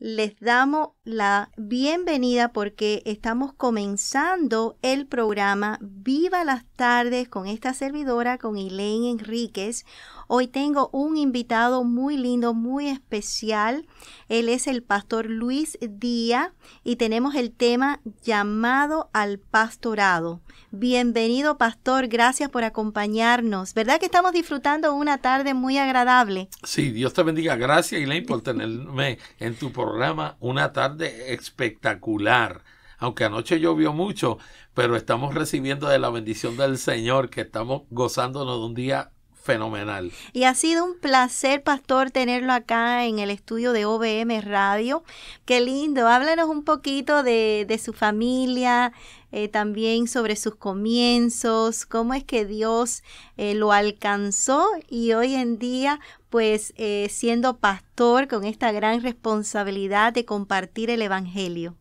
les damos la bienvenida porque estamos comenzando el programa Viva las tardes con esta servidora, con Elaine Enríquez. Hoy tengo un invitado muy lindo, muy especial. Él es el pastor Luis Díaz y tenemos el tema llamado al pastorado. Bienvenido, pastor. Gracias por acompañarnos. ¿Verdad que estamos disfrutando una tarde muy agradable? Sí, Dios te bendiga. Gracias, Elaine, por tenerme en tu programa. Una tarde espectacular aunque anoche llovió mucho, pero estamos recibiendo de la bendición del Señor, que estamos gozándonos de un día fenomenal. Y ha sido un placer, Pastor, tenerlo acá en el estudio de OBM Radio. Qué lindo. Háblanos un poquito de, su familia, eh, también sobre sus comienzos, cómo es que Dios eh, lo alcanzó y hoy en día, pues eh, siendo pastor con esta gran responsabilidad de compartir el Evangelio.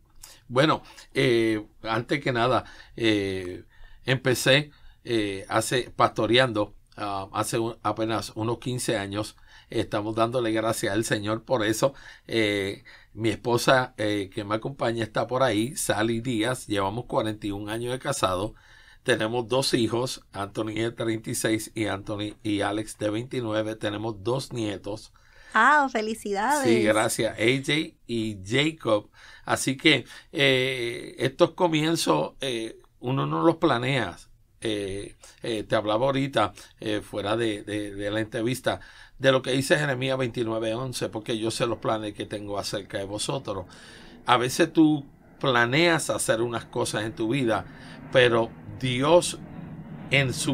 Bueno, antes que nada, empecé hace pastoreando Ah, hace apenas unos 15 años. Estamos dándole gracias al Señor por eso. Eh, mi esposa eh, que me acompaña está por ahí, Sally Díaz. Llevamos 41 años de casado. Tenemos dos hijos, Anthony de 36 y Anthony y Alex de 29. Tenemos dos nietos. Ah, felicidades. Sí, gracias. AJ y Jacob. Así que eh, estos comienzos uno no los planea. Eh, eh, te hablaba ahorita, eh, fuera de, la entrevista, de lo que dice Jeremías 29:11, porque yo sé los planes que tengo acerca de vosotros. A veces tú planeas hacer unas cosas en tu vida, pero Dios en su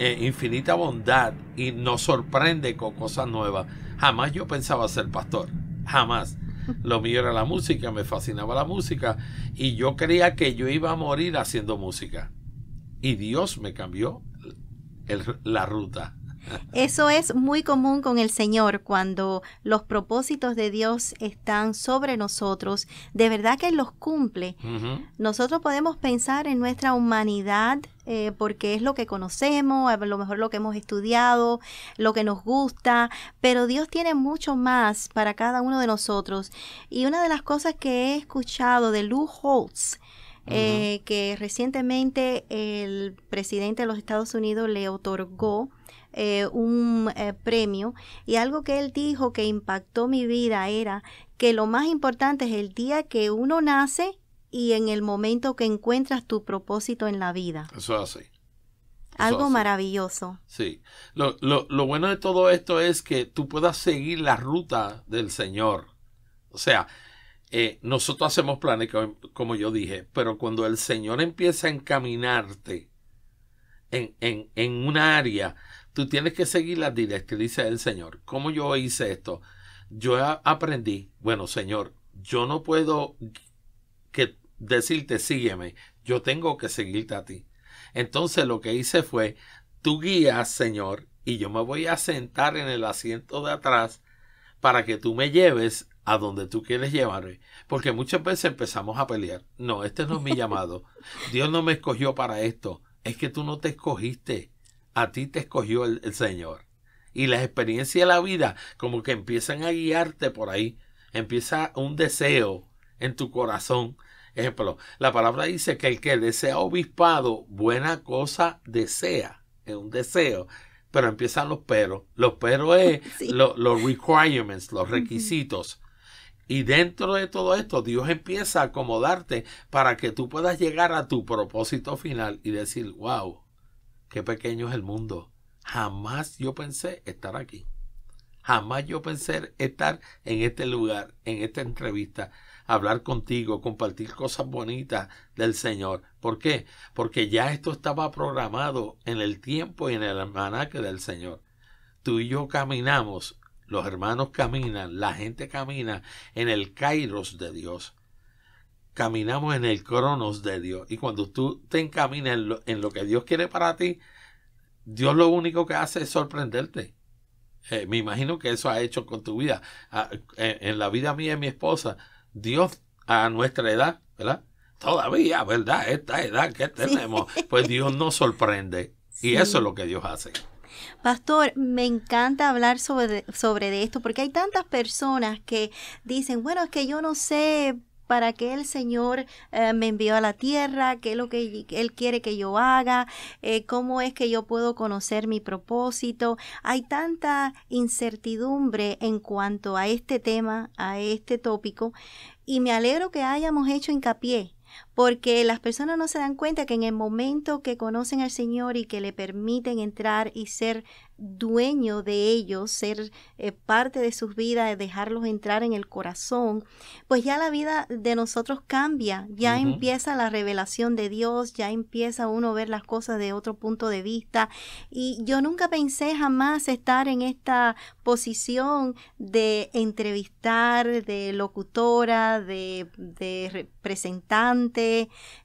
infinita bondad y nos sorprende con cosas nuevas. Jamás yo pensaba ser pastor, jamás. Lo mío era la música, me fascinaba la música y yo creía que yo iba a morir haciendo música y Dios me cambió la ruta. Eso es muy común con el Señor cuando los propósitos de Dios están sobre nosotros. De verdad que los cumple. Nosotros podemos pensar en nuestra humanidad eh, porque es lo que conocemos, a lo mejor lo que hemos estudiado, lo que nos gusta, pero Dios tiene mucho más para cada uno de nosotros. Y una de las cosas que he escuchado de Lou Holtz, eh, que recientemente el presidente de los Estados Unidos le otorgó eh, un eh, premio y algo que él dijo que impactó mi vida era que lo más importante es el día que uno nace y en el momento que encuentras tu propósito en la vida. Eso es así. Algo maravilloso. Sí. Lo, lo, bueno de todo esto es que tú puedas seguir la ruta del Señor. O sea, eh, nosotros hacemos planes, como yo dije, pero cuando el Señor empieza a encaminarte en, en, en una área, tú tienes que seguir las directrices del Señor. ¿Cómo yo hice esto? Yo aprendí, bueno, Señor, yo no puedo que decirte sígueme, yo tengo que seguirte a ti. Entonces lo que hice fue, tú guías, Señor, y yo me voy a sentar en el asiento de atrás para que tú me lleves a donde tú quieres llevarme. Porque muchas veces empezamos a pelear. No, este no es mi llamado. Dios no me escogió para esto. Es que tú no te escogiste. A ti te escogió el, Señor. Y las experiencias de la vida como que empiezan a guiarte por ahí. Empieza un deseo en tu corazón. Ejemplo, la palabra dice que el que desea obispado, buena cosa desea. Es un deseo pero empiezan los peros. Los peros es los requirements, los requisitos. Y dentro de todo esto, Dios empieza a acomodarte para que tú puedas llegar a tu propósito final y decir, wow, qué pequeño es el mundo. Jamás yo pensé estar aquí. Jamás yo pensé estar en este lugar, en esta entrevista, hablar contigo, compartir cosas bonitas del Señor. ¿Por qué? Porque ya esto estaba programado en el tiempo y en el almanaque del Señor. Tú y yo caminamos los hermanos caminan, la gente camina en el kairos de Dios. Caminamos en el cronos de Dios. Y cuando tú te encaminas en lo, que Dios quiere para ti, Dios lo único que hace es sorprenderte. Eh, me imagino que eso ha hecho con tu vida. Ah, eh, en, la vida mía y mi esposa, Dios a nuestra edad, ¿verdad? Todavía, ¿verdad? Esta edad que tenemos, pues Dios nos sorprende. Y eso es lo que Dios hace. Pastor, me encanta hablar sobre, sobre de esto porque hay tantas personas que dicen, bueno, es que yo no sé para qué el Señor eh, me envió a la tierra, qué es lo que Él quiere que yo haga, eh, cómo es que yo puedo conocer mi propósito. Hay tanta incertidumbre en cuanto a este tema, a este tópico, y me alegro que hayamos hecho hincapié porque las personas no se dan cuenta que en el momento que conocen al Señor y que le permiten entrar y ser dueño de ellos, ser eh, parte de sus vidas, eh, dejarlos entrar en el corazón, pues ya la vida de nosotros cambia, ya empieza la revelación de Dios, ya empieza uno a ver las cosas de otro punto de vista. Y yo nunca pensé jamás estar en esta posición de entrevistar, de locutora, de, de representante,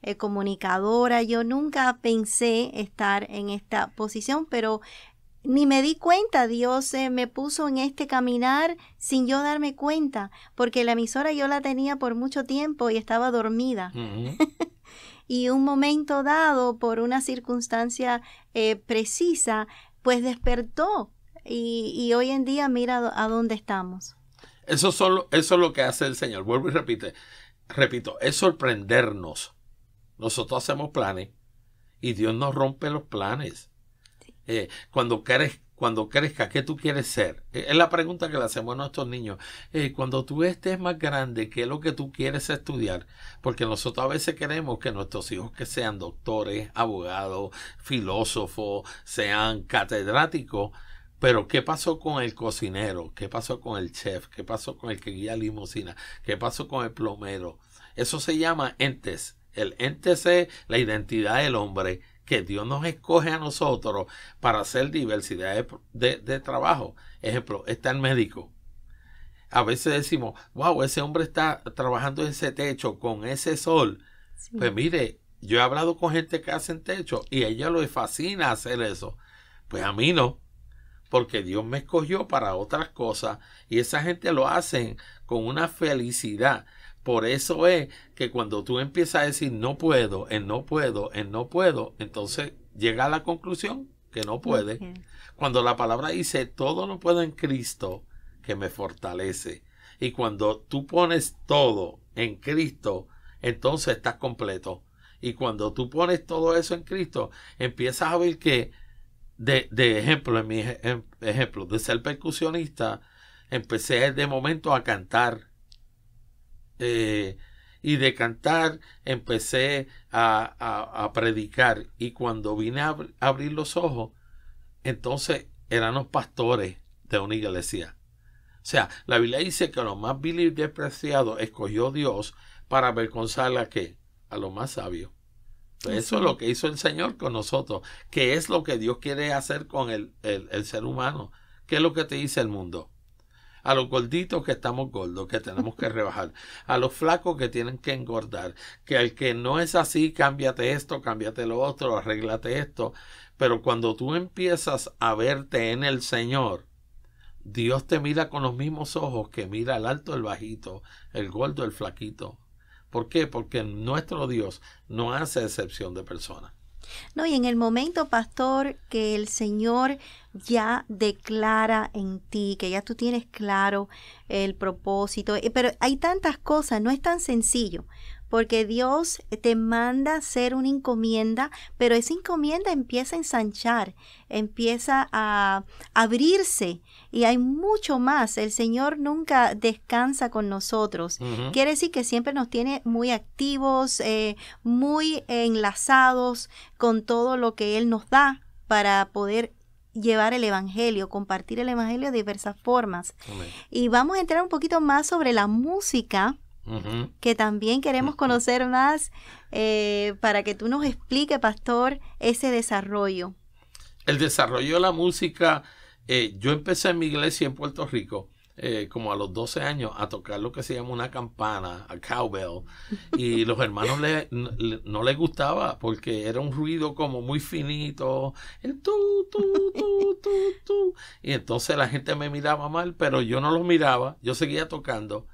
eh, comunicadora. Yo nunca pensé estar en esta posición, pero ni me di cuenta, Dios eh, me puso en este caminar sin yo darme cuenta, porque la emisora yo la tenía por mucho tiempo y estaba dormida. y un momento dado, por una circunstancia eh, precisa, pues despertó. Y, hoy en día mira a dónde estamos. Eso, solo, eso es lo que hace el Señor. Vuelvo y repite repito, es sorprendernos. Nosotros hacemos planes y Dios nos rompe los planes. Eh, cuando, crees cuando crezca, ¿qué tú quieres ser? Eh, es la pregunta que le hacemos a nuestros niños. Eh, cuando tú estés más grande, ¿qué es lo que tú quieres estudiar? Porque nosotros a veces queremos que nuestros hijos que sean doctores, abogados, filósofos, sean catedráticos, pero ¿qué pasó con el cocinero? ¿Qué pasó con el chef? ¿Qué pasó con el que guía limosina ¿Qué pasó con el plomero? Eso se llama entes. El entes es la identidad del hombre que Dios nos escoge a nosotros para hacer diversidad de, trabajo. Ejemplo, está el médico. A veces decimos, wow, ese hombre está trabajando en ese techo con ese sol. Pues mire, yo he hablado con gente que hacen techo y a ella lo fascina hacer eso. Pues a mí no porque Dios me escogió para otras cosas y esa gente lo hacen con una felicidad. Por eso es que cuando tú empiezas a decir no puedo, en no puedo, en no puedo, entonces llega a la conclusión que no puede. Cuando la palabra dice todo lo puedo en Cristo que me fortalece. Y cuando tú pones todo en Cristo, entonces estás completo. Y cuando tú pones todo eso en Cristo, empiezas a ver que de, ejemplo, en mi em, ejemplo, de ser percusionista, empecé de momento a cantar. Eh, y de cantar empecé a, predicar. Y cuando vine a abrir los ojos, entonces eran los pastores de una iglesia. O sea, la Biblia dice que lo los más vil y despreciados escogió Dios para avergonzar a qué? A lo más sabio eso es lo que hizo el Señor con nosotros, que es lo que Dios quiere hacer con el, ser humano. ¿Qué es lo que te dice el mundo? A los gorditos que estamos gordos, que tenemos que rebajar. A los flacos que tienen que engordar. Que al que no es así, cámbiate esto, cámbiate lo otro, arréglate esto. Pero cuando tú empiezas a verte en el Señor, Dios te mira con los mismos ojos que mira al alto, el bajito, el gordo, el flaquito. ¿Por qué? Porque nuestro Dios no hace excepción de personas. No, y en el momento, pastor, que el Señor ya declara en ti, que ya tú tienes claro el propósito, eh, pero hay tantas cosas, no es tan sencillo, porque Dios te manda hacer una encomienda, pero esa encomienda empieza a ensanchar, empieza a abrirse y hay mucho más. El Señor nunca descansa con nosotros. Quiere decir que siempre nos tiene muy activos, eh, muy enlazados con todo lo que Él nos da para poder llevar el Evangelio, compartir el Evangelio de diversas formas. Y vamos a entrar un poquito más sobre la música que también queremos conocer más eh, para que tú nos expliques Pastor, ese desarrollo. El desarrollo de la música, eh, yo empecé en mi iglesia en Puerto Rico. Eh, como a los 12 años a tocar lo que se llama una campana, a cowbell, y los hermanos no les gustaba porque era un ruido como muy finito, el tu, tu, tu, tu, tu, y entonces la gente me miraba mal, pero yo no los miraba, yo seguía tocando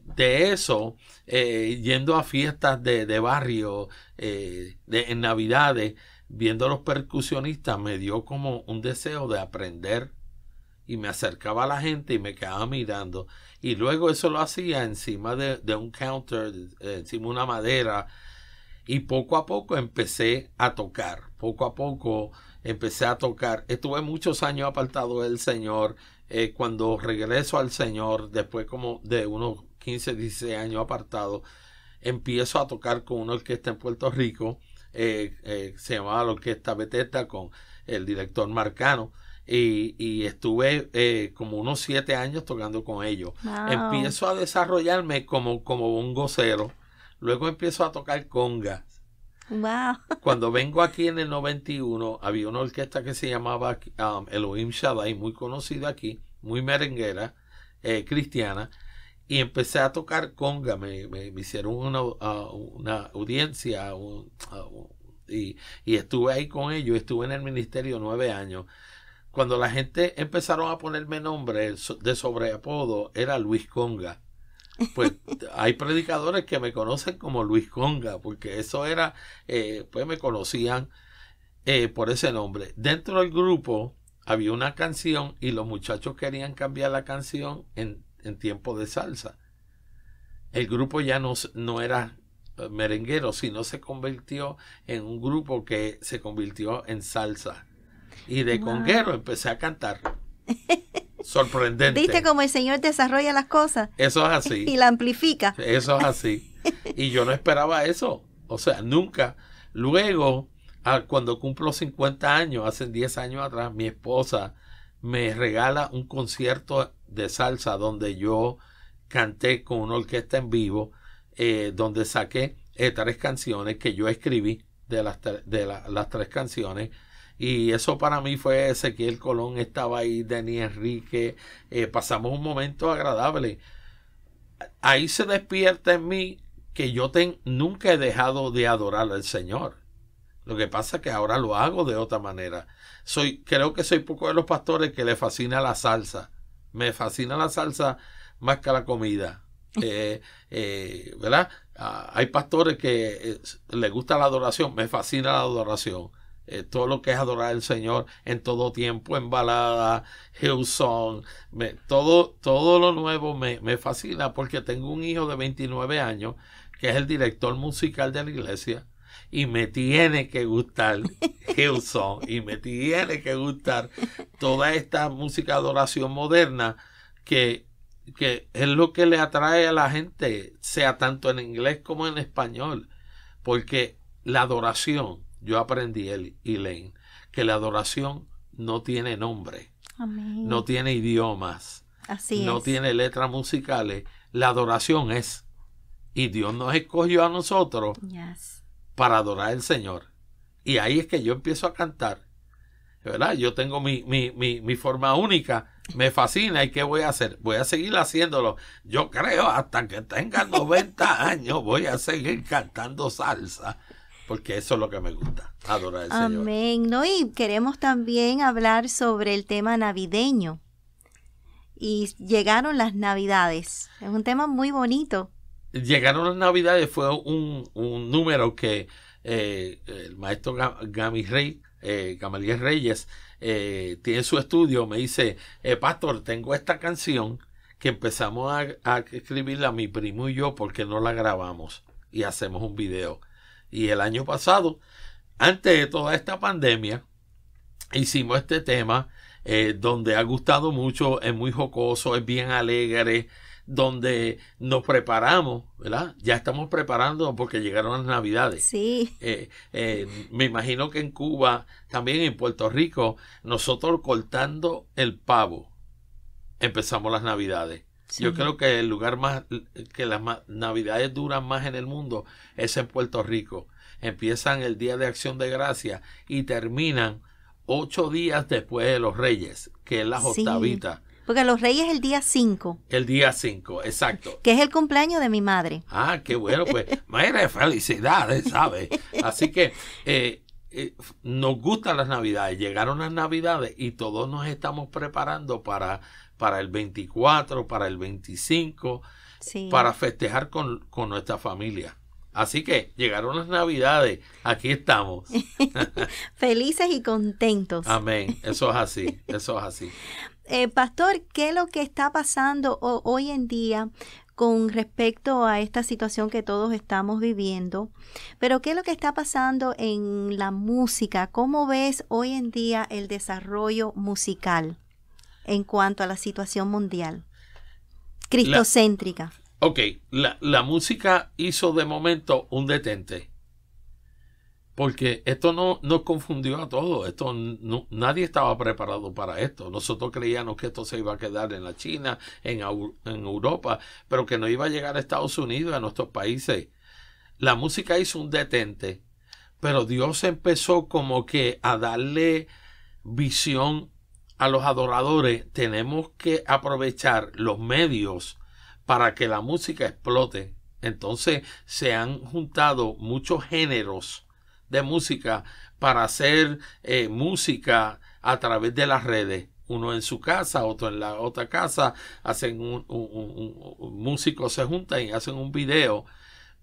de eso, eh, yendo a fiestas de, barrio, eh, en Navidades, viendo a los percusionistas, me dio como un deseo de aprender. Y me acercaba a la gente y me quedaba mirando. Y luego eso lo hacía encima de, un counter, eh, encima de una madera. Y poco a poco empecé a tocar. Poco a poco empecé a tocar. Estuve muchos años apartado del Señor. cuando regreso al Señor, después como de unos 15, 16 años apartado, empiezo a tocar con una orquesta en Puerto Rico, eh, eh, se llamaba la Orquesta Beteta con el director Marcano. Y, estuve eh, como unos siete años tocando con ellos. Empiezo a desarrollarme como, como un gocero. Luego empiezo a tocar conga. Cuando vengo aquí en el 91, había una orquesta que se llamaba um, Elohim Shaddai, muy conocida aquí, muy merenguera, cristiana y empecé a tocar conga. Me, hicieron una, audiencia y, estuve ahí con ellos. Estuve en el ministerio nueve años. Cuando la gente empezaron a ponerme nombre de sobreapodo, era Luis Conga. Pues hay predicadores que me conocen como Luis Conga, porque eso era, eh, pues me conocían eh, por ese nombre. Dentro del grupo había una canción y los muchachos querían cambiar la canción en en tiempo de salsa. El grupo ya no, era eh, merenguero, sino se convirtió en un grupo que se convirtió en salsa. Y de conguero empecé a cantar. Sorprendente. ¿Viste cómo el Señor desarrolla las cosas? Eso es así. y la amplifica. Eso es así. Y yo no esperaba eso. O sea, nunca. Luego, ah, cuando cumplo 50 años, hace 10 años atrás, mi esposa me regala un concierto de salsa donde yo canté con una orquesta en vivo, eh, donde saqué eh, tres canciones que yo escribí de, las, de las tres canciones. Y eso para mí fue Ezequiel Colón, estaba ahí, Denis Enrique, eh, pasamos un momento agradable. Ahí se despierta en mí que yo ten, nunca he dejado de adorar al Señor. Lo que pasa es que ahora lo hago de otra manera. Soy, creo que soy poco de los pastores que le fascina la salsa. Me fascina la salsa más que la comida. Eh, eh, ¿Verdad? Ah, hay pastores que eh, les gusta la adoración. Me fascina la adoración. todo lo que es adorar al Señor en todo tiempo, en balada, Hillsong, me, todo, todo lo nuevo me, me fascina porque tengo un hijo de 29 años que es el director musical de la iglesia y me tiene que gustar Hillsong y me tiene que gustar toda esta música de adoración moderna que, es lo que le atrae a la gente, sea tanto en inglés como en español, porque la adoración, yo aprendí, Elaine, que la adoración no tiene nombre, no tiene idiomas, no tiene letras musicales, la adoración es. Y Dios nos escogió a nosotros para adorar al Señor. Y ahí es que yo empiezo a cantar. ¿Verdad? Yo tengo mi, forma única, me fascina y ¿qué voy a hacer? Voy a seguir haciéndolo. Yo creo hasta que tenga 90 años voy a seguir cantando salsa porque eso es lo que me gusta, adorar al Señor. Amén. No, y queremos también hablar sobre el tema navideño. Y llegaron las Navidades. Es un tema muy bonito llegaron las navidades fue un, número que eh, el maestro Gami Rey, eh, Gamaliel Reyes tiene eh, tiene su estudio, me dice, Pastor, tengo esta canción que empezamos a, a, escribirla mi primo y yo porque no la grabamos y hacemos un video. Y el año pasado, antes de toda esta pandemia, hicimos este tema donde ha gustado mucho, es muy jocoso, es bien alegre donde nos preparamos, ¿verdad? Ya estamos preparando porque llegaron las navidades. Sí. Eh, eh, me imagino que en Cuba, también en Puerto Rico, nosotros cortando el pavo, empezamos las navidades. Yo creo que el lugar más, que las navidades duran más en el mundo es en Puerto Rico. Empiezan el Día de Acción de Gracia y terminan ocho días después de los Reyes, que es la octavita porque los reyes el día 5. El día 5, exacto. Que es el cumpleaños de mi madre. Ah, qué bueno, pues, madre, felicidades, ¿sabes? Así que eh, eh, nos gustan las navidades, llegaron las navidades y todos nos estamos preparando para, para el 24, para el 25, para festejar con, con nuestra familia. Así que llegaron las navidades, aquí estamos. Felices y contentos. Amén, eso es así, eso es así. Eh, pastor, ¿qué es lo que está pasando hoy en día con respecto a esta situación que todos estamos viviendo. Pero ¿qué es lo que está pasando en la música? ¿Cómo ves hoy en día el desarrollo musical en cuanto a la situación mundial? Cristocéntrica. ok, la música hizo de momento un detente porque esto no nos confundió a todos, esto nadie estaba preparado para esto. Nosotros creíamos que esto se iba a quedar en la China, en, en Europa, pero que no iba a llegar a Estados Unidos, a nuestros países. La música hizo un detente, pero Dios empezó como que a darle visión a los adoradores. Tenemos que aprovechar los medios para que la música explote. Entonces se han juntado muchos géneros de música para hacer eh, música a través de las redes. Uno en su casa, otro en la otra casa, hacen un, músico se juntan y hacen un video.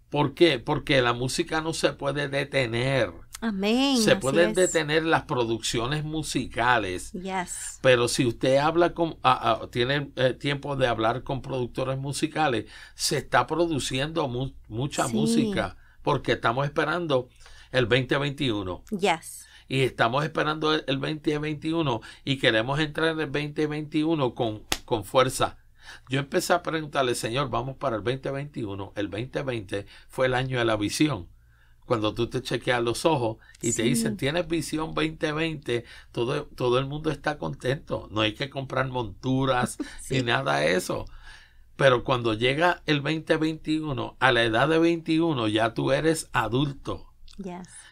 ¿Por qué? Porque la música no se puede detener. Amén. Se pueden detener las producciones musicales. Yes. Pero si usted habla con, ah, ah, tiene eh, tiempo de hablar con productores musicales, se está produciendo mucha música porque estamos esperando el 2021. Yes. Y estamos esperando el, 2021 y queremos entrar en el 2021 con, con fuerza. Yo empecé a preguntarle, Señor, vamos para el 2021. El 2020 fue el año de la visión. Cuando tú te chequeas los ojos y te dicen, tienes visión 2020, todo, todo el mundo está contento. No hay que comprar monturas ni nada de eso. Pero cuando llega el 2021, a la edad de 21, ya tú eres adulto.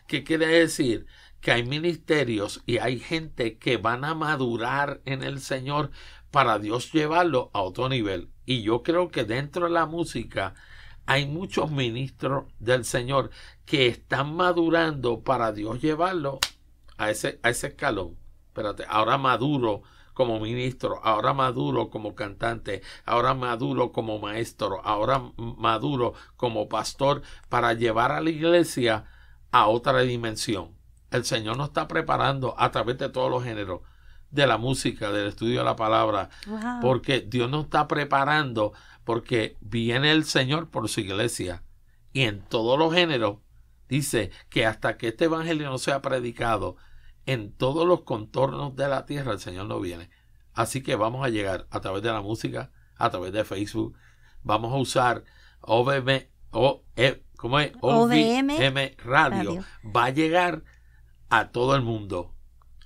¿Qué quiere decir? Que hay ministerios y hay gente que van a madurar en el Señor para Dios llevarlo a otro nivel. Y yo creo que dentro de la música hay muchos ministros del Señor que están madurando para Dios llevarlo a ese, a ese escalón. Espérate, ahora maduro como ministro, ahora maduro como cantante, ahora maduro como maestro, ahora maduro como pastor para llevar a la iglesia a otra dimensión. El Señor nos está preparando a través de todos los géneros, de la música, del estudio de la palabra, porque Dios nos está preparando, porque viene el Señor por su iglesia. Y en todos los géneros dice que hasta que este evangelio no sea predicado en todos los contornos de la tierra, el Señor no viene. Así que vamos a llegar a través de la música, a través de Facebook. Vamos a usar OBM, o, e, ¿cómo es? OVM, Radio, va a llegar a todo el mundo,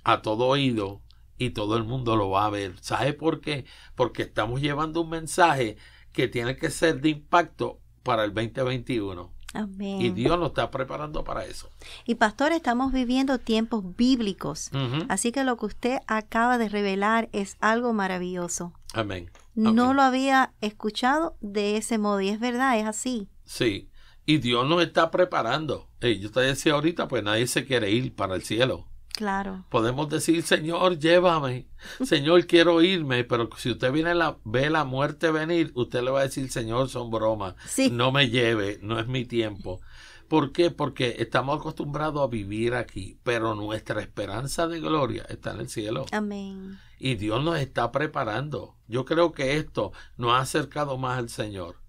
a todo oído, y todo el mundo lo va a ver. ¿Sabe por qué? Porque estamos llevando un mensaje que tiene que ser de impacto para el 2021. Amén. Y Dios nos está preparando para eso. Y pastor, estamos viviendo tiempos bíblicos. Así que lo que usted acaba de revelar es algo maravilloso. Amén. No lo había escuchado de ese modo y es verdad, es así. Sí, y Dios nos está preparando. Y yo te decía ahorita, pues nadie se quiere ir para el cielo. Claro. Podemos decir, Señor, llévame. Señor, quiero irme. Pero si usted viene la, ve la muerte venir, usted le va a decir, Señor, son bromas. Sí. No me lleve, no es mi tiempo. ¿Por qué? Porque estamos acostumbrados a vivir aquí, pero nuestra esperanza de gloria está en el cielo. Amén. Y Dios nos está preparando. Yo creo que esto nos ha acercado más al Señor.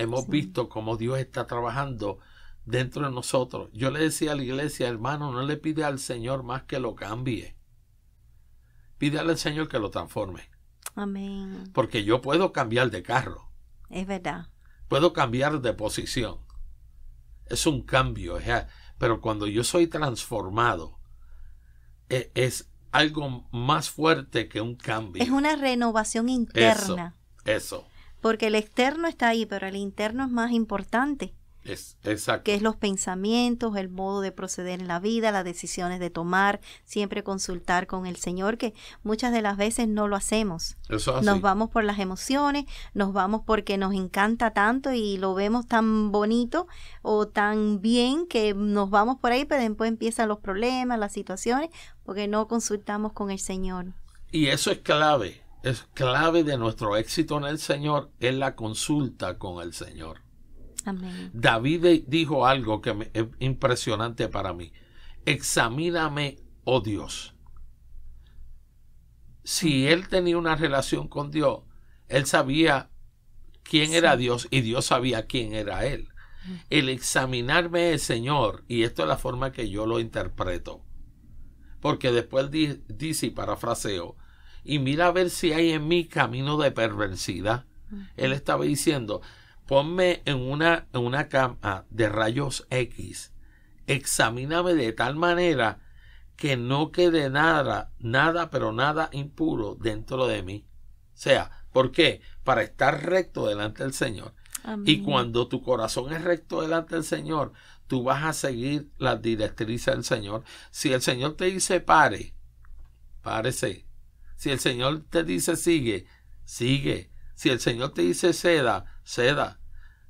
Hemos visto cómo Dios está trabajando dentro de nosotros. Yo le decía a la iglesia, hermano, no le pide al Señor más que lo cambie. Pídale al Señor que lo transforme. Amén. Porque yo puedo cambiar de carro. Es verdad. Puedo cambiar de posición. Es un cambio. pero cuando yo soy transformado, es, es, algo más fuerte que un cambio. Es una renovación interna. Eso. eso. Porque el externo está ahí, pero el interno es más importante. Es, exacto. Que es los pensamientos, el modo de proceder en la vida, las decisiones de tomar, siempre consultar con el Señor, que muchas de las veces no lo hacemos. Nos vamos por las emociones, nos vamos porque nos encanta tanto y lo vemos tan bonito o tan bien que nos vamos por ahí, pero después empiezan los problemas, las situaciones, porque no consultamos con el Señor. Y eso es clave es clave de nuestro éxito en el Señor es la consulta con el Señor. David dijo algo que es impresionante para mí. Examíname, oh Dios. Si él tenía una relación con Dios, él sabía quién era Dios y Dios sabía quién era él. El examinarme el Señor, y esto es la forma que yo lo interpreto, porque después dice, y parafraseo, y mira a ver si hay en mí camino de perversidad. Él estaba diciendo, ponme en una, en una cama de rayos X, examíname de tal manera que no quede nada, nada, pero nada impuro dentro de mí. O sea, ¿por qué? Para estar recto delante del Señor. Y cuando tu corazón es recto delante del Señor, tú vas a seguir las directrices del Señor. Si el Señor te dice pare, párese si el Señor te dice sigue, sigue. Si el Señor te dice ceda, ceda.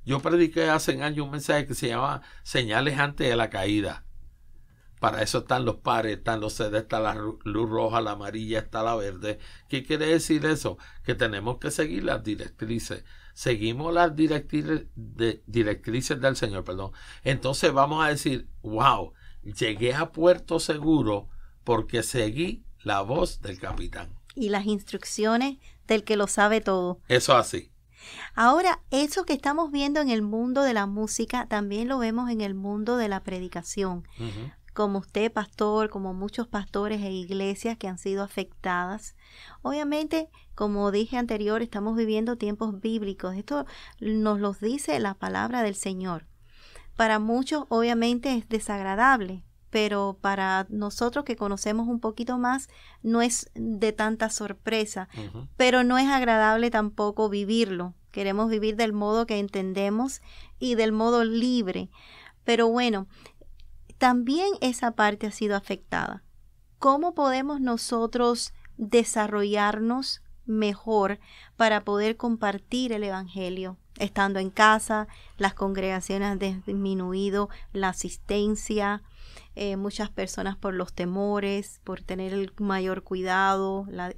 Yo prediqué hace años un mensaje que se llama Señales antes de la caída. Para eso están los pares, están los sedes, está la luz roja, la amarilla, está la verde. ¿Qué quiere decir eso? Que tenemos que seguir las directrices. Seguimos las directrices, directrices del Señor, perdón. Entonces vamos a decir, wow, llegué a puerto seguro porque seguí la voz del capitán y las instrucciones del que lo sabe todo. Eso así. Ahora, eso que estamos viendo en el mundo de la música, también lo vemos en el mundo de la predicación. Como usted, pastor, como muchos pastores e iglesias que han sido afectadas. Obviamente, como dije anterior, estamos viviendo tiempos bíblicos. Esto nos los dice la palabra del Señor. Para muchos, obviamente, es desagradable, pero para nosotros que conocemos un poquito más no es de tanta sorpresa, pero no es agradable tampoco vivirlo. Queremos vivir del modo que entendemos y del modo libre. Pero bueno, también esa parte ha sido afectada. ¿Cómo podemos nosotros desarrollarnos mejor para poder compartir el Evangelio? Estando en casa, las congregaciones han disminuido la asistencia, eh, muchas personas por los temores, por tener el mayor cuidado, la,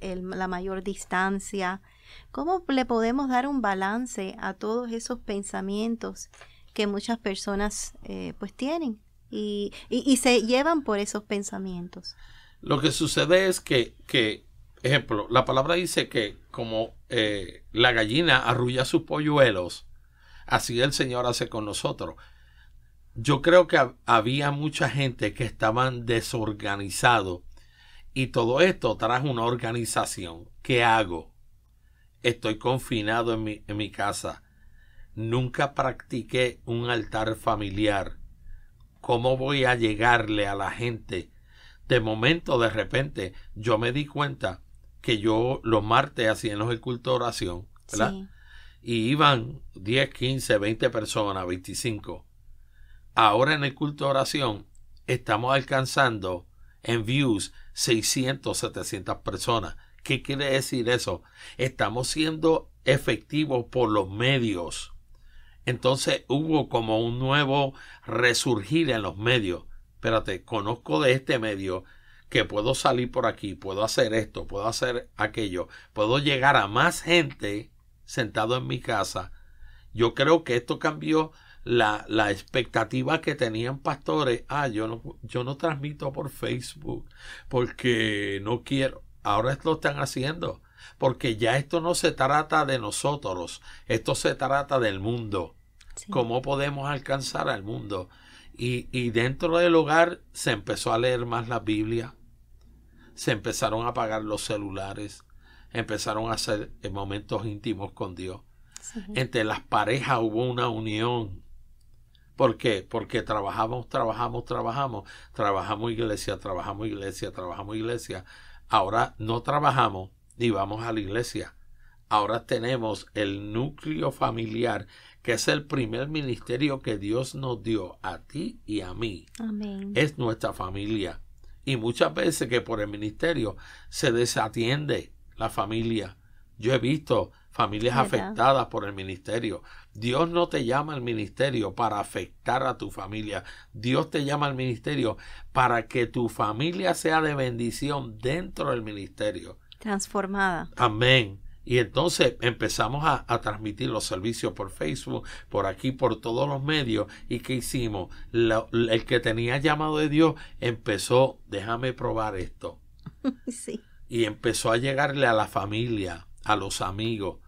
mayor distancia. ¿Cómo le podemos dar un balance a todos esos pensamientos que muchas personas eh, pues tienen y, se llevan por esos pensamientos? Lo que sucede es que, ejemplo, la palabra dice que como eh, la gallina arrulla sus polluelos, así el Señor hace con nosotros yo creo que había mucha gente que estaban desorganizado y todo esto trajo una organización. ¿Qué hago? Estoy confinado en mi, casa. Nunca practiqué un altar familiar. ¿Cómo voy a llegarle a la gente? De momento, de repente, yo me di cuenta que yo los martes en el culto de oración, Y iban 10, 15, 20 personas, 25 ahora en el culto de oración estamos alcanzando en views 600, 700 personas. ¿Qué quiere decir eso? Estamos siendo efectivos por los medios. Entonces hubo como un nuevo resurgir en los medios. Espérate, conozco de este medio que puedo salir por aquí, puedo hacer esto, puedo hacer aquello, puedo llegar a más gente sentado en mi casa. Yo creo que esto cambió la, la, expectativa que tenían pastores, ah, yo no, yo no transmito por Facebook porque no quiero, ahora lo están haciendo, porque ya esto no se trata de nosotros, esto se trata del mundo, cómo podemos alcanzar al mundo. Y, dentro del hogar se empezó a leer más la Biblia, se empezaron a apagar los celulares, empezaron a hacer momentos íntimos con Dios. Entre las parejas hubo una unión ¿Por qué? Porque trabajamos, trabajamos, trabajamos, trabajamos iglesia, trabajamos iglesia, trabajamos iglesia. Ahora no trabajamos ni vamos a la iglesia. Ahora tenemos el núcleo familiar, que es el primer ministerio que Dios nos dio a ti y a mí. Amén. Es nuestra familia. Y muchas veces que por el ministerio se desatiende la familia. Yo he visto familias afectadas por el ministerio. Dios no te llama al ministerio para afectar a tu familia. Dios te llama al ministerio para que tu familia sea de bendición dentro del ministerio. Transformada. Amén. Y entonces empezamos a, transmitir los servicios por Facebook, por aquí, por todos los medios. ¿Y qué hicimos? el que tenía llamado de Dios empezó, déjame probar esto. Y empezó a llegarle a la familia, a los amigos,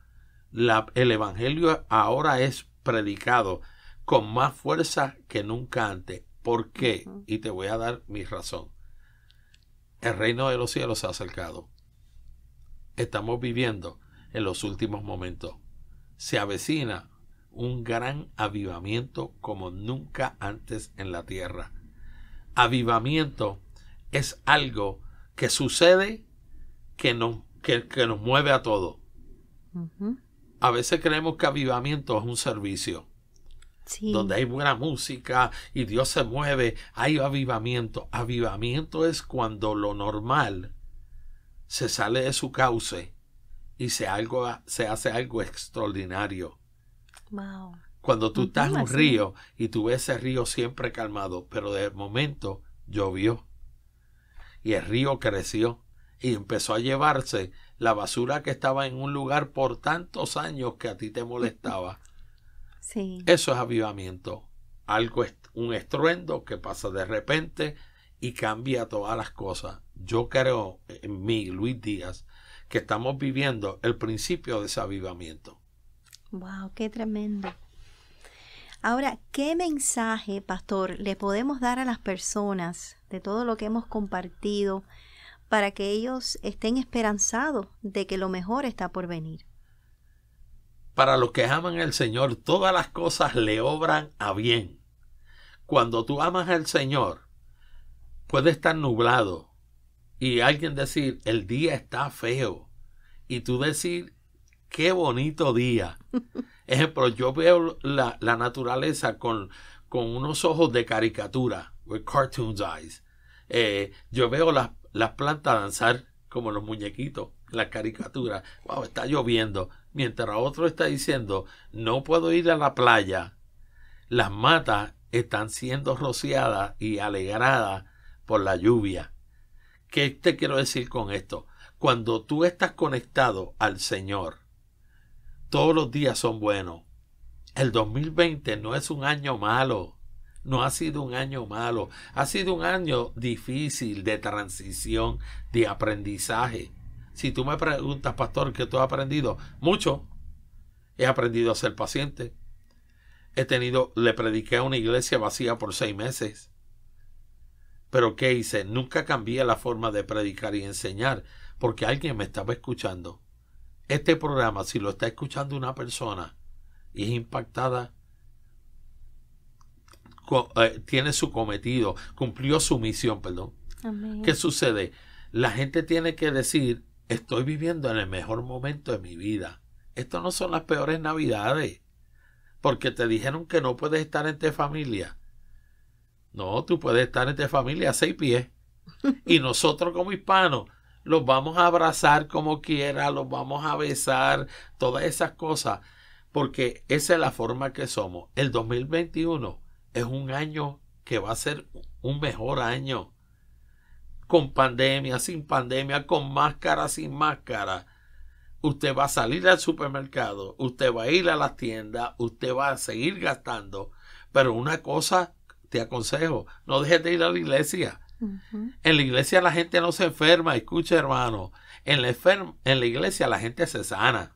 el Evangelio ahora es predicado con más fuerza que nunca antes. ¿Por qué? Y te voy a dar mi razón. El reino de los cielos se ha acercado. Estamos viviendo en los últimos momentos. Se avecina un gran avivamiento como nunca antes en la tierra. Avivamiento es algo que sucede que nos, que, nos mueve a todos a veces creemos que avivamiento es un servicio. Donde hay buena música y Dios se mueve, hay avivamiento. Avivamiento es cuando lo normal se sale de su cauce y se, algo, se hace algo extraordinario. Cuando tú estás en un río y tú ves ese río siempre calmado, pero de momento llovió y el río creció y empezó a llevarse la basura que estaba en un lugar por tantos años que a ti te molestaba. Sí. Eso es avivamiento. Algo, es un estruendo que pasa de repente y cambia todas las cosas. Yo creo en mí, Luis Díaz, que estamos viviendo el principio de ese avivamiento. ¡Wow! ¡Qué tremendo! Ahora, ¿qué mensaje, pastor, le podemos dar a las personas de todo lo que hemos compartido? para que ellos estén esperanzados de que lo mejor está por venir. Para los que aman al Señor, todas las cosas le obran a bien. Cuando tú amas al Señor, puede estar nublado y alguien decir, el día está feo. Y tú decir, qué bonito día. Ejemplo, yo veo la, naturaleza con, con unos ojos de caricatura, with cartoon eyes. Eh, yo veo las, las plantas a danzar como los muñequitos, la caricatura. Wow, está lloviendo. Mientras otro está diciendo, no puedo ir a la playa. Las matas están siendo rociadas y alegradas por la lluvia. ¿Qué te quiero decir con esto? Cuando tú estás conectado al Señor, todos los días son buenos. El 2020 no es un año malo. No ha sido un año malo, ha sido un año difícil de transición, de aprendizaje. Si tú me preguntas, pastor, ¿qué tú has aprendido? Mucho. He aprendido a ser paciente. He tenido, le prediqué a una iglesia vacía por seis meses. Pero ¿qué hice? Nunca cambié la forma de predicar y enseñar, porque alguien me estaba escuchando. Este programa, si lo está escuchando una persona y es impactada, eh, tiene su cometido, cumplió su misión, perdón. ¿Qué sucede? La gente tiene que decir, estoy viviendo en el mejor momento de mi vida. Estas no son las peores navidades, porque te dijeron que no puedes estar entre familia. No, tú puedes estar en familia a seis pies. Y nosotros como hispanos los vamos a abrazar como quiera, los vamos a besar, todas esas cosas, porque esa es la forma que somos. El 2021 es un año que va a ser un mejor año. Con pandemia, sin pandemia, con máscara, sin máscara. Usted va a salir al supermercado, usted va a ir a las tiendas, usted va a seguir gastando. Pero una cosa te aconsejo, no dejes de ir a la iglesia. En la iglesia la gente no se enferma, escucha hermano, en la, en la iglesia la gente se sana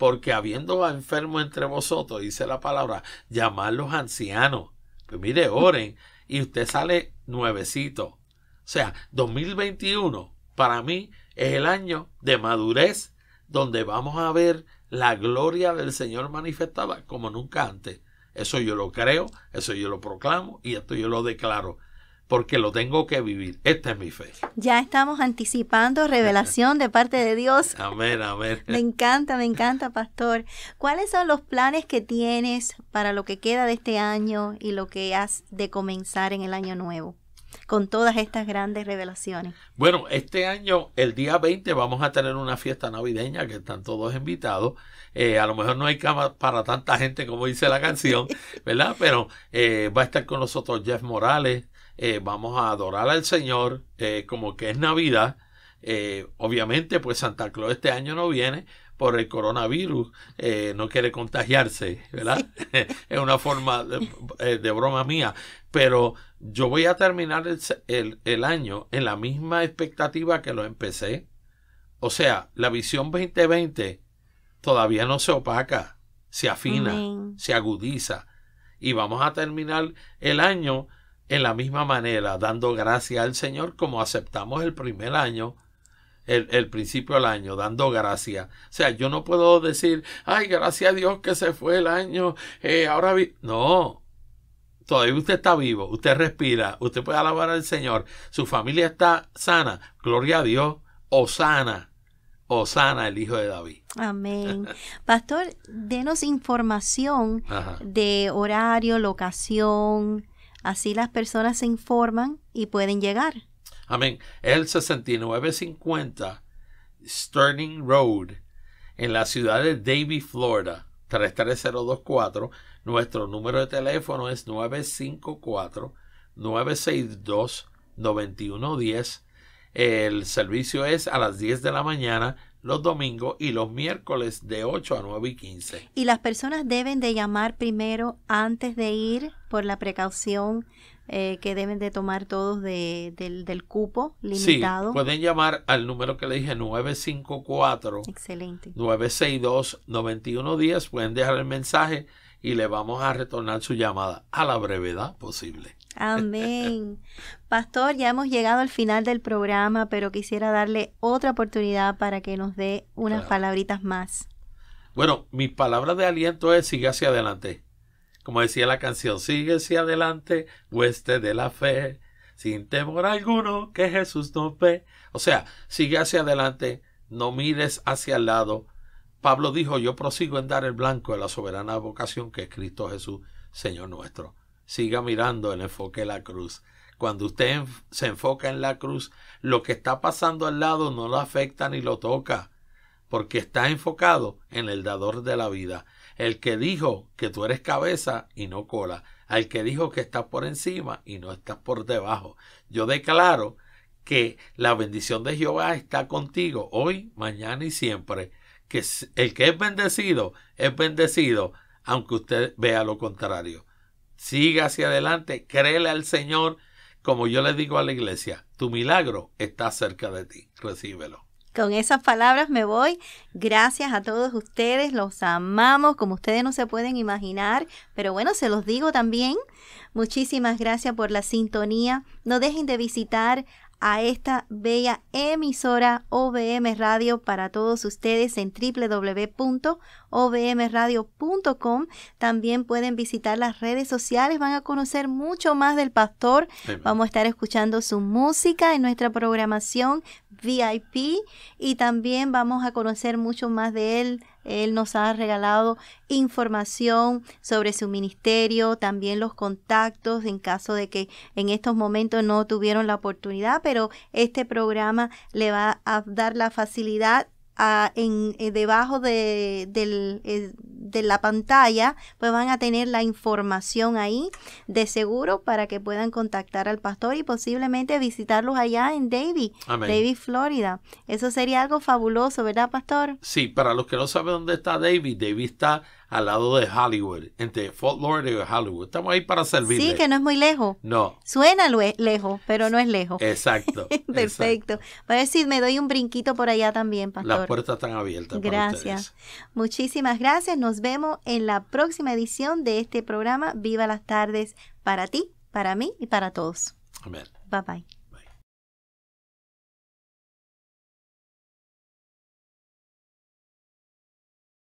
porque habiendo enfermo enfermos entre vosotros, dice la palabra, los ancianos. Pues mire, oren y usted sale nuevecito. O sea, 2021 para mí es el año de madurez donde vamos a ver la gloria del Señor manifestada como nunca antes. Eso yo lo creo, eso yo lo proclamo y esto yo lo declaro porque lo tengo que vivir. Esta es mi fe. Ya estamos anticipando revelación de parte de Dios. Amén, amén. Me encanta, me encanta, pastor. ¿Cuáles son los planes que tienes para lo que queda de este año y lo que has de comenzar en el año nuevo? con todas estas grandes revelaciones. Bueno, este año, el día 20, vamos a tener una fiesta navideña que están todos invitados. Eh, a lo mejor no hay cama para tanta gente como dice la canción, ¿verdad? Pero eh, va a estar con nosotros Jeff Morales, eh, vamos a adorar al Señor, eh, como que es Navidad. Eh, obviamente, pues Santa Claus este año no viene por el coronavirus, no quiere contagiarse, ¿verdad? es una forma de, broma mía, pero yo voy a terminar el, año en la misma expectativa que lo empecé. O sea, la visión 2020 todavía no se opaca, se afina, se agudiza. Y vamos a terminar el año en la misma manera, dando gracias al Señor como aceptamos el primer año, el, el principio del año, dando gracias. O sea, yo no puedo decir, ay, gracias a Dios que se fue el año, eh, ahora vi No, todavía usted está vivo, usted respira, usted puede alabar al Señor, su familia está sana, gloria a Dios, o sana. o sana el hijo de David. Amén. Pastor, denos información de horario, locación, Así las personas se informan y pueden llegar. Amén. El 6950 Sterling Road en la ciudad de Davie, Florida. 33024. Nuestro número de teléfono es 954-962-9110. El servicio es a las 10 de la mañana los domingos y los miércoles de 8 a 9 y 15. Y las personas deben de llamar primero antes de ir por la precaución eh, que deben de tomar todos de, del, cupo limitado. Sí, pueden llamar al número que le dije 954. Excelente. 962-9110. Pueden dejar el mensaje y le vamos a retornar su llamada a la brevedad posible. Amén. Pastor, ya hemos llegado al final del programa, pero quisiera darle otra oportunidad para que nos dé unas palabritas más. Bueno, mi palabra de aliento es sigue hacia adelante. Como decía la canción, sigue hacia adelante, hueste de la fe, sin temor alguno que Jesús no ve. O sea, sigue hacia adelante, no mires hacia el lado. Pablo dijo, yo prosigo en dar el blanco de la soberana vocación que es Cristo Jesús, Señor nuestro siga mirando el enfoque de la cruz. Cuando usted se enfoca en la cruz, lo que está pasando al lado no lo afecta ni lo toca, porque está enfocado en el dador de la vida, el que dijo que tú eres cabeza y no cola, al que dijo que estás por encima y no estás por debajo. Yo declaro que la bendición de Jehová está contigo hoy, mañana y siempre, que el que es bendecido es bendecido, aunque usted vea lo contrario. Siga hacia adelante, créele al Señor. Como yo le digo a la iglesia, tu milagro está cerca de ti. Recíbelo. Con esas palabras me voy. Gracias a todos ustedes, los amamos como ustedes no se pueden imaginar, pero bueno, se los digo también. Muchísimas gracias por la sintonía. No dejen de visitar a esta bella emisora OBM Radio para todos ustedes en www.obmradio.com. También pueden visitar las redes sociales, van a conocer mucho más del pastor. Vamos a estar escuchando su música en nuestra programación VIP y también vamos a conocer mucho más de él él nos ha regalado información sobre su ministerio, también los contactos en caso de que en estos momentos no tuvieron la oportunidad, pero este programa le va a dar la facilidad en, eh, debajo de, del, eh, de la pantalla, pues van a tener la información ahí de seguro para que puedan contactar al pastor y posiblemente visitarlos allá en Davie, Davie, Florida. Eso sería algo fabuloso, ¿verdad, pastor? Sí, para los que no saben dónde está Davie, Davie está al lado de Hollywood, entre Fort Lauderdale y Hollywood. Estamos ahí para servir. Sí, que no es muy lejos. No. Suena lejos, pero no es lejos. Exacto. Perfecto. Voy a decir, me doy un brinquito por allá también, pastor. Las puertas están abiertas. Gracias. Muchísimas gracias. Nos vemos en la próxima edición de este programa Viva las tardes para ti, para mí y para todos. Amén. Bye bye.